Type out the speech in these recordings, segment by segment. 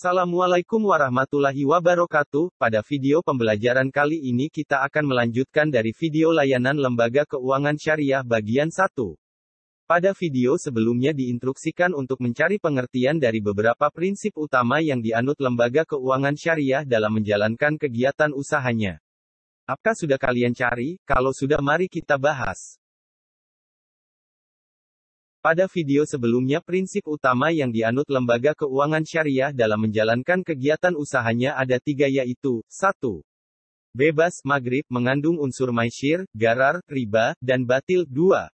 Assalamualaikum warahmatullahi wabarakatuh. Pada video pembelajaran kali ini kita akan melanjutkan dari video layanan Lembaga Keuangan Syariah bagian 1. Pada video sebelumnya diinstruksikan untuk mencari pengertian dari beberapa prinsip utama yang dianut Lembaga Keuangan Syariah dalam menjalankan kegiatan usahanya. Apakah sudah kalian cari? Kalau sudah mari kita bahas. Pada video sebelumnya prinsip utama yang dianut lembaga keuangan syariah dalam menjalankan kegiatan usahanya ada tiga yaitu, 1. Bebas, maghrib, mengandung unsur maishir, garar, riba, dan batil, 2.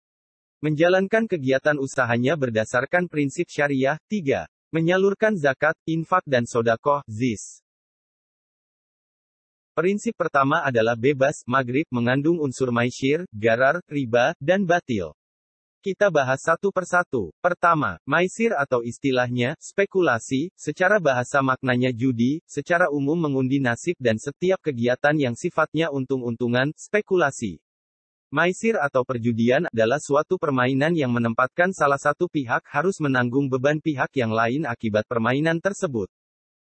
Menjalankan kegiatan usahanya berdasarkan prinsip syariah, 3. Menyalurkan zakat, infak dan sodakoh, zis. Prinsip pertama adalah bebas, maghrib, mengandung unsur maishir, garar, riba, dan batil. Kita bahas satu persatu. Pertama, maisir atau istilahnya, spekulasi, secara bahasa maknanya judi, secara umum mengundi nasib dan setiap kegiatan yang sifatnya untung-untungan, spekulasi. Maisir atau perjudian adalah suatu permainan yang menempatkan salah satu pihak harus menanggung beban pihak yang lain akibat permainan tersebut.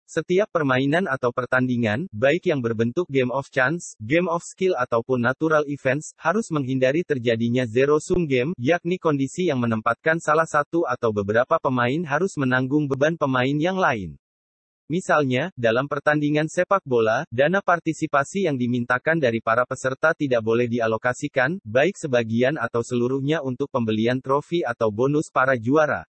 Setiap permainan atau pertandingan, baik yang berbentuk game of chance, game of skill ataupun natural events, harus menghindari terjadinya zero sum game, yakni kondisi yang menempatkan salah satu atau beberapa pemain harus menanggung beban pemain yang lain. Misalnya, dalam pertandingan sepak bola, dana partisipasi yang dimintakan dari para peserta tidak boleh dialokasikan, baik sebagian atau seluruhnya untuk pembelian trofi atau bonus para juara.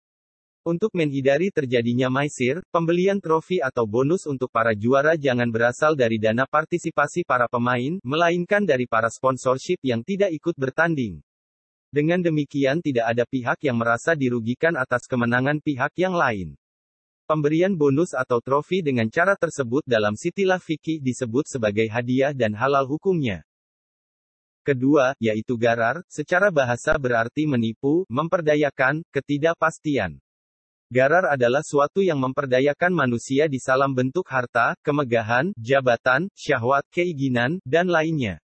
Untuk menghindari terjadinya maisir, pembelian trofi atau bonus untuk para juara jangan berasal dari dana partisipasi para pemain, melainkan dari para sponsorship yang tidak ikut bertanding. Dengan demikian tidak ada pihak yang merasa dirugikan atas kemenangan pihak yang lain. Pemberian bonus atau trofi dengan cara tersebut dalam sitilah fikih disebut sebagai hadiah dan halal hukumnya. Kedua, yaitu garar, secara bahasa berarti menipu, memperdayakan, ketidakpastian. Garar adalah suatu yang memperdayakan manusia di salam bentuk harta, kemegahan, jabatan, syahwat, keinginan, dan lainnya.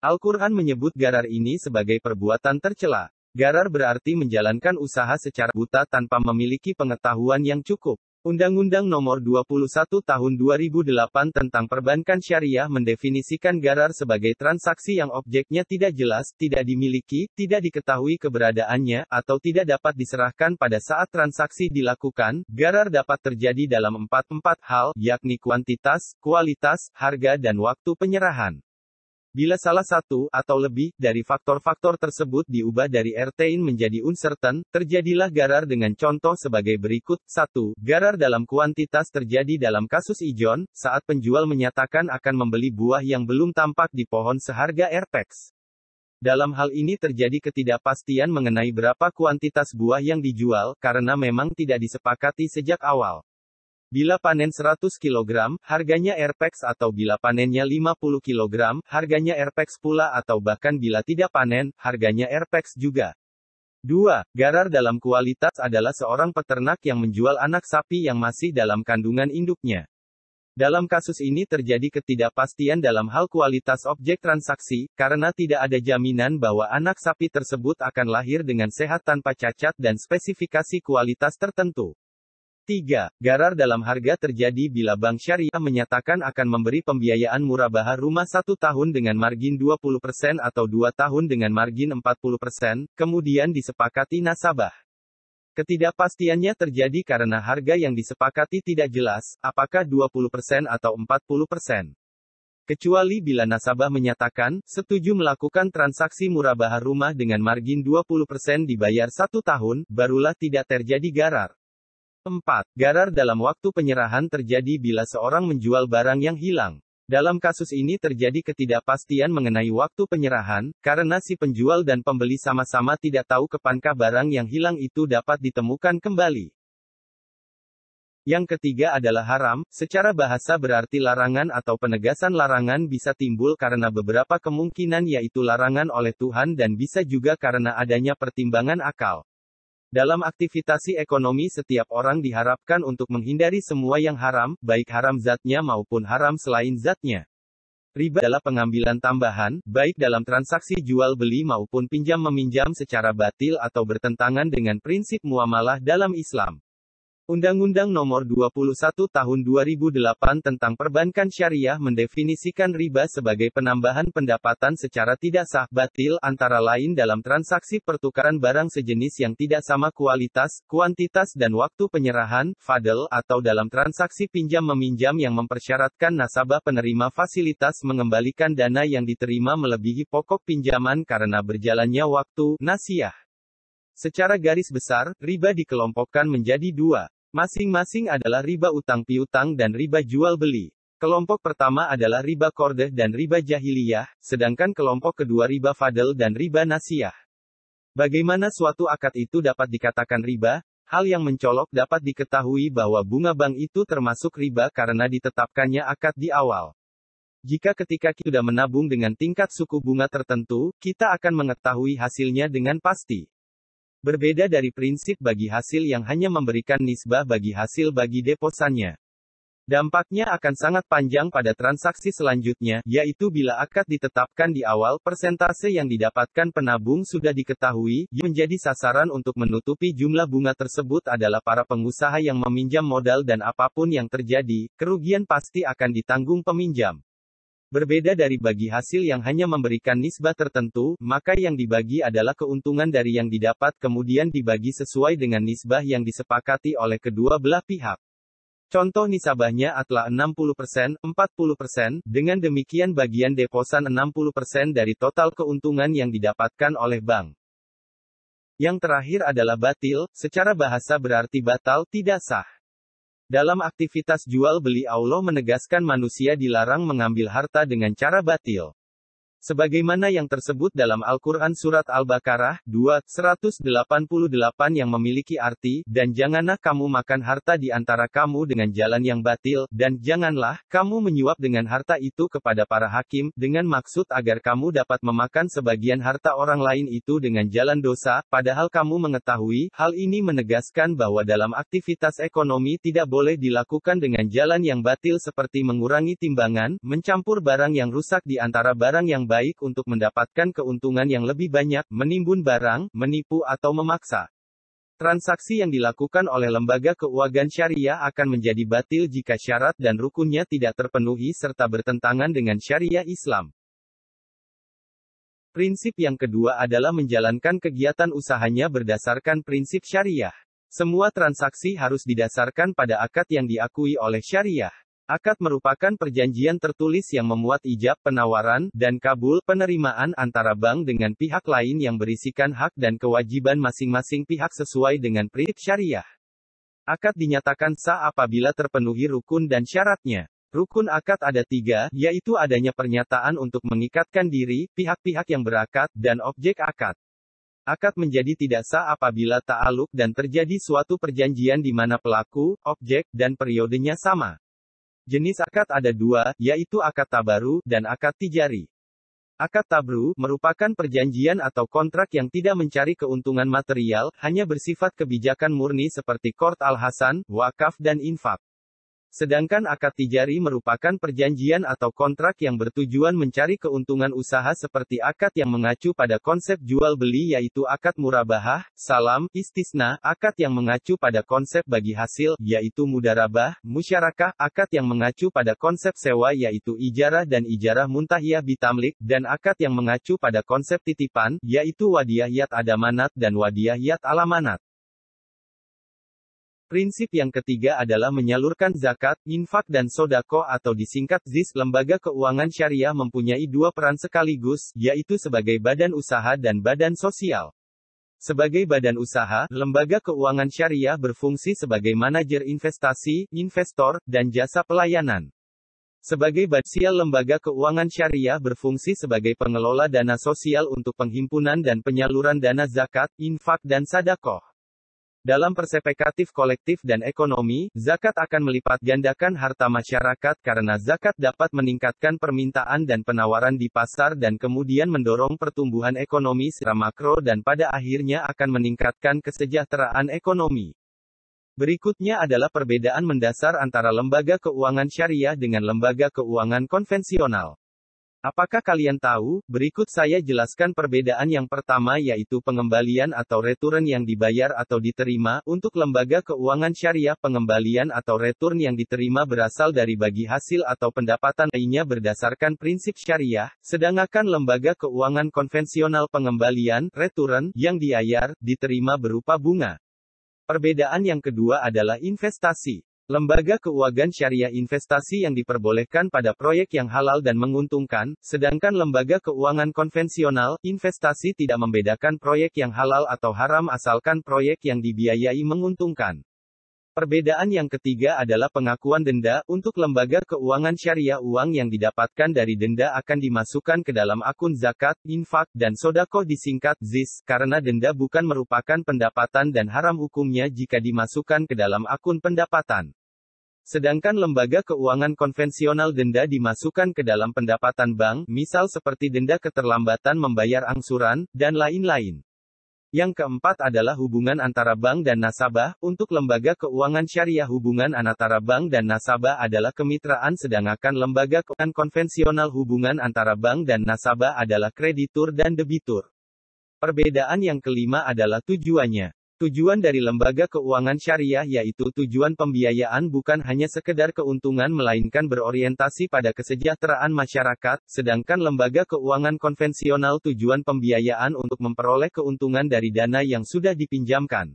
Al-Quran menyebut garar ini sebagai perbuatan tercela. Garar berarti menjalankan usaha secara buta tanpa memiliki pengetahuan yang cukup. Undang-Undang Nomor 21 Tahun 2008 tentang Perbankan Syariah mendefinisikan garar sebagai transaksi yang objeknya tidak jelas, tidak dimiliki, tidak diketahui keberadaannya, atau tidak dapat diserahkan pada saat transaksi dilakukan. Garar dapat terjadi dalam empat-empat hal, yakni kuantitas, kualitas, harga dan waktu penyerahan. Bila salah satu atau lebih dari faktor-faktor tersebut diubah dari ertain menjadi uncertain, terjadilah garar dengan contoh sebagai berikut. 1. Garar dalam kuantitas terjadi dalam kasus ijon, saat penjual menyatakan akan membeli buah yang belum tampak di pohon seharga Airpex. Dalam hal ini terjadi ketidakpastian mengenai berapa kuantitas buah yang dijual, karena memang tidak disepakati sejak awal. Bila panen 100 kg, harganya RPEX atau bila panennya 50 kg, harganya RPEX pula atau bahkan bila tidak panen, harganya RPEX juga. 2. Garar dalam kualitas adalah seorang peternak yang menjual anak sapi yang masih dalam kandungan induknya. Dalam kasus ini terjadi ketidakpastian dalam hal kualitas objek transaksi, karena tidak ada jaminan bahwa anak sapi tersebut akan lahir dengan sehat tanpa cacat dan spesifikasi kualitas tertentu. 3. Garar dalam harga terjadi bila bank syariah menyatakan akan memberi pembiayaan murabaha rumah satu tahun dengan margin 20% atau dua tahun dengan margin 40%, kemudian disepakati nasabah. Ketidakpastiannya terjadi karena harga yang disepakati tidak jelas, apakah 20% atau 40%. Kecuali bila nasabah menyatakan, setuju melakukan transaksi murabaha rumah dengan margin 20% dibayar satu tahun, barulah tidak terjadi garar. 4. Garar dalam waktu penyerahan terjadi bila seorang menjual barang yang hilang. Dalam kasus ini terjadi ketidakpastian mengenai waktu penyerahan, karena si penjual dan pembeli sama-sama tidak tahu kepankah barang yang hilang itu dapat ditemukan kembali. Yang ketiga adalah haram, secara bahasa berarti larangan atau penegasan larangan bisa timbul karena beberapa kemungkinan yaitu larangan oleh Tuhan dan bisa juga karena adanya pertimbangan akal. Dalam aktivitasi ekonomi setiap orang diharapkan untuk menghindari semua yang haram, baik haram zatnya maupun haram selain zatnya. Riba adalah pengambilan tambahan, baik dalam transaksi jual beli maupun pinjam meminjam secara batil atau bertentangan dengan prinsip muamalah dalam Islam. Undang-Undang Nomor 21 Tahun 2008 tentang Perbankan Syariah mendefinisikan riba sebagai penambahan pendapatan secara tidak sah batil antara lain dalam transaksi pertukaran barang sejenis yang tidak sama kualitas, kuantitas dan waktu penyerahan fadl atau dalam transaksi pinjam meminjam yang mempersyaratkan nasabah penerima fasilitas mengembalikan dana yang diterima melebihi pokok pinjaman karena berjalannya waktu nasiah Secara garis besar, riba dikelompokkan menjadi dua, Masing-masing adalah riba utang piutang dan riba jual beli. Kelompok pertama adalah riba kordeh dan riba jahiliyah, sedangkan kelompok kedua riba fadl dan riba nasiah. Bagaimana suatu akad itu dapat dikatakan riba? Hal yang mencolok dapat diketahui bahwa bunga bank itu termasuk riba karena ditetapkannya akad di awal. Jika ketika kita sudah menabung dengan tingkat suku bunga tertentu, kita akan mengetahui hasilnya dengan pasti. Berbeda dari prinsip bagi hasil yang hanya memberikan nisbah bagi hasil bagi deposannya. Dampaknya akan sangat panjang pada transaksi selanjutnya, yaitu bila akad ditetapkan di awal, persentase yang didapatkan penabung sudah diketahui, menjadi sasaran untuk menutupi jumlah bunga tersebut adalah para pengusaha yang meminjam modal dan apapun yang terjadi, kerugian pasti akan ditanggung peminjam. Berbeda dari bagi hasil yang hanya memberikan nisbah tertentu, maka yang dibagi adalah keuntungan dari yang didapat kemudian dibagi sesuai dengan nisbah yang disepakati oleh kedua belah pihak. Contoh nisabahnya adalah 60%, 40%, dengan demikian bagian deposan 60% dari total keuntungan yang didapatkan oleh bank. Yang terakhir adalah batil, secara bahasa berarti batal, tidak sah. Dalam aktivitas jual beli Allah menegaskan manusia dilarang mengambil harta dengan cara batil. Sebagaimana yang tersebut dalam Al-Quran Surat Al-Baqarah 2, 188 yang memiliki arti, dan janganlah kamu makan harta di antara kamu dengan jalan yang batil, dan janganlah, kamu menyuap dengan harta itu kepada para hakim, dengan maksud agar kamu dapat memakan sebagian harta orang lain itu dengan jalan dosa, padahal kamu mengetahui, hal ini menegaskan bahwa dalam aktivitas ekonomi tidak boleh dilakukan dengan jalan yang batil seperti mengurangi timbangan, mencampur barang yang rusak di antara barang yang baik untuk mendapatkan keuntungan yang lebih banyak, menimbun barang, menipu atau memaksa. Transaksi yang dilakukan oleh lembaga keuangan syariah akan menjadi batil jika syarat dan rukunnya tidak terpenuhi serta bertentangan dengan syariah Islam. Prinsip yang kedua adalah menjalankan kegiatan usahanya berdasarkan prinsip syariah. Semua transaksi harus didasarkan pada akad yang diakui oleh syariah. Akad merupakan perjanjian tertulis yang memuat ijab penawaran dan kabul penerimaan antara bank dengan pihak lain yang berisikan hak dan kewajiban masing-masing pihak sesuai dengan prinsip syariah. Akad dinyatakan sah apabila terpenuhi rukun dan syaratnya. Rukun akad ada tiga, yaitu adanya pernyataan untuk mengikatkan diri, pihak-pihak yang berakad, dan objek akad. Akad menjadi tidak sah apabila ta'aluk dan terjadi suatu perjanjian di mana pelaku, objek, dan periodenya sama. Jenis akad ada dua, yaitu akad tabaru dan akad tijari. Akad tabru merupakan perjanjian atau kontrak yang tidak mencari keuntungan material, hanya bersifat kebijakan murni seperti Kort al-Hasan, wakaf dan infak. Sedangkan akad tijari merupakan perjanjian atau kontrak yang bertujuan mencari keuntungan usaha seperti akad yang mengacu pada konsep jual beli yaitu akad murabahah, salam, istisna, akad yang mengacu pada konsep bagi hasil yaitu mudarabah, musyarakah, akad yang mengacu pada konsep sewa yaitu ijarah dan ijarah muntahiyah bitamlik, dan akad yang mengacu pada konsep titipan yaitu wadiyah yat adamanat dan wadiyah yat alamanat. Prinsip yang ketiga adalah menyalurkan zakat, infak dan sodako atau disingkat ZIS. Lembaga keuangan syariah mempunyai dua peran sekaligus, yaitu sebagai badan usaha dan badan sosial. Sebagai badan usaha, lembaga keuangan syariah berfungsi sebagai manajer investasi, investor, dan jasa pelayanan. Sebagai badan lembaga keuangan syariah berfungsi sebagai pengelola dana sosial untuk penghimpunan dan penyaluran dana zakat, infak dan sadakoh. Dalam persepekatif kolektif dan ekonomi, zakat akan melipat gandakan harta masyarakat karena zakat dapat meningkatkan permintaan dan penawaran di pasar dan kemudian mendorong pertumbuhan ekonomi secara makro dan pada akhirnya akan meningkatkan kesejahteraan ekonomi. Berikutnya adalah perbedaan mendasar antara lembaga keuangan syariah dengan lembaga keuangan konvensional. Apakah kalian tahu? Berikut saya jelaskan perbedaan yang pertama yaitu pengembalian atau return yang dibayar atau diterima. Untuk lembaga keuangan syariah, pengembalian atau return yang diterima berasal dari bagi hasil atau pendapatan lainnya berdasarkan prinsip syariah, sedangkan lembaga keuangan konvensional pengembalian, return, yang diayar, diterima berupa bunga. Perbedaan yang kedua adalah investasi. Lembaga keuangan syariah investasi yang diperbolehkan pada proyek yang halal dan menguntungkan, sedangkan lembaga keuangan konvensional, investasi tidak membedakan proyek yang halal atau haram asalkan proyek yang dibiayai menguntungkan. Perbedaan yang ketiga adalah pengakuan denda, untuk lembaga keuangan syariah uang yang didapatkan dari denda akan dimasukkan ke dalam akun zakat, infak, dan sodako disingkat ZIS, karena denda bukan merupakan pendapatan dan haram hukumnya jika dimasukkan ke dalam akun pendapatan. Sedangkan lembaga keuangan konvensional denda dimasukkan ke dalam pendapatan bank, misal seperti denda keterlambatan membayar angsuran, dan lain-lain. Yang keempat adalah hubungan antara bank dan nasabah. Untuk lembaga keuangan syariah hubungan antara bank dan nasabah adalah kemitraan sedangkan lembaga keuangan konvensional hubungan antara bank dan nasabah adalah kreditur dan debitur. Perbedaan yang kelima adalah tujuannya. Tujuan dari lembaga keuangan syariah yaitu tujuan pembiayaan bukan hanya sekedar keuntungan melainkan berorientasi pada kesejahteraan masyarakat, sedangkan lembaga keuangan konvensional tujuan pembiayaan untuk memperoleh keuntungan dari dana yang sudah dipinjamkan.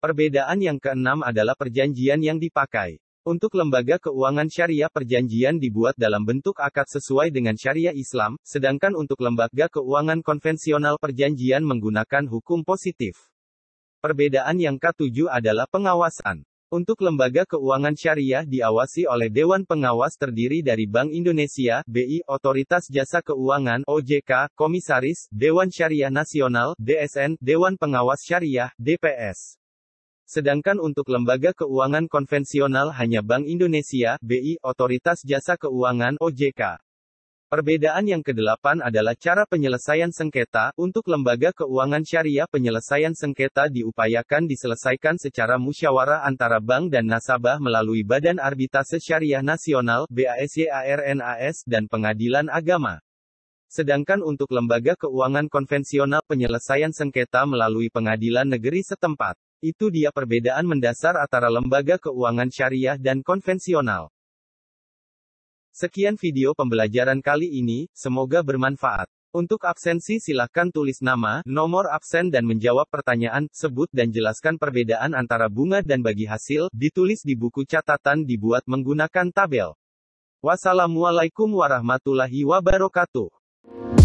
Perbedaan yang keenam adalah perjanjian yang dipakai. Untuk lembaga keuangan syariah perjanjian dibuat dalam bentuk akad sesuai dengan syariah Islam, sedangkan untuk lembaga keuangan konvensional perjanjian menggunakan hukum positif. Perbedaan yang ketujuh adalah pengawasan. Untuk lembaga keuangan syariah diawasi oleh Dewan Pengawas terdiri dari Bank Indonesia, BI, Otoritas Jasa Keuangan, OJK, Komisaris, Dewan Syariah Nasional, DSN, Dewan Pengawas Syariah, DPS. Sedangkan untuk lembaga keuangan konvensional hanya Bank Indonesia, BI, Otoritas Jasa Keuangan, OJK. Perbedaan yang kedelapan adalah cara penyelesaian sengketa. Untuk lembaga keuangan syariah, penyelesaian sengketa diupayakan diselesaikan secara musyawarah antara bank dan nasabah melalui Badan Arbitrase Syariah Nasional (BASYARNAS) dan Pengadilan Agama. Sedangkan untuk lembaga keuangan konvensional, penyelesaian sengketa melalui pengadilan negeri setempat. Itu dia perbedaan mendasar antara lembaga keuangan syariah dan konvensional. Sekian video pembelajaran kali ini, semoga bermanfaat. Untuk absensi silahkan tulis nama, nomor absen dan menjawab pertanyaan, sebut dan jelaskan perbedaan antara bunga dan bagi hasil, ditulis di buku catatan dibuat menggunakan tabel. Wassalamualaikum warahmatullahi wabarakatuh.